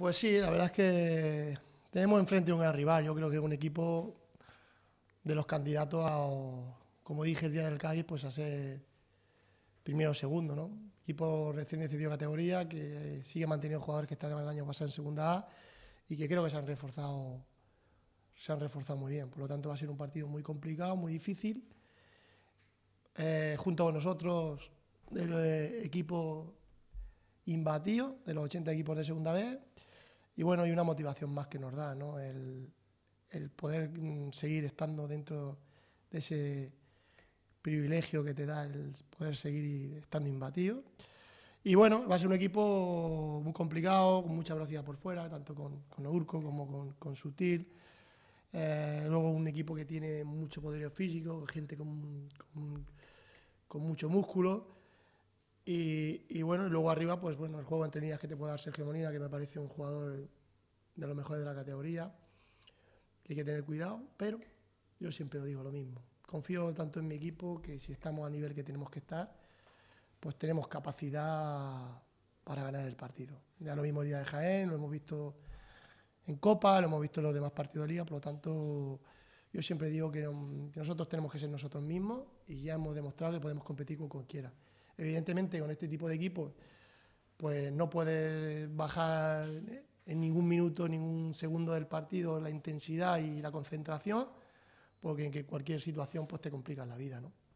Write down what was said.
Pues sí, la verdad es que tenemos enfrente un gran rival. Yo creo que es un equipo de los candidatos a, como dije el día del Cádiz, pues a ser primero o segundo, ¿no? Equipo recién decidido categoría, que sigue manteniendo jugadores que estaban el año pasado en segunda A y que creo que se han reforzado se han reforzado muy bien. Por lo tanto, va a ser un partido muy complicado, muy difícil. Eh, junto con nosotros, del eh, equipo invadido de los 80 equipos de segunda B. Y bueno, hay una motivación más que nos da, El, poder mm, seguir estando dentro de ese privilegio que te da el poder seguir estando imbatido. Y bueno, va a ser un equipo muy complicado, con mucha velocidad por fuera, tanto con, con Urco como con, Sutil. Eh, luego un equipo que tiene mucho poder físico, gente con, mucho músculo. Y, bueno, luego arriba, pues bueno, el juego entre que te puede dar Sergio Molina, que me parece un jugador de los mejores de la categoría, hay que tener cuidado, pero yo siempre lo digo lo mismo. Confío tanto en mi equipo que si estamos a nivel que tenemos que estar, pues tenemos capacidad para ganar el partido. Ya lo vimos el día de Jaén, lo hemos visto en Copa, lo hemos visto en los demás partidos de Liga, por lo tanto yo siempre digo que, nosotros tenemos que ser nosotros mismos y ya hemos demostrado que podemos competir con cualquiera. Evidentemente con este tipo de equipo pues no puedes bajar en ningún minuto, ningún segundo del partido la intensidad y la concentración, porque en cualquier situación pues, te complica la vida. ¿no?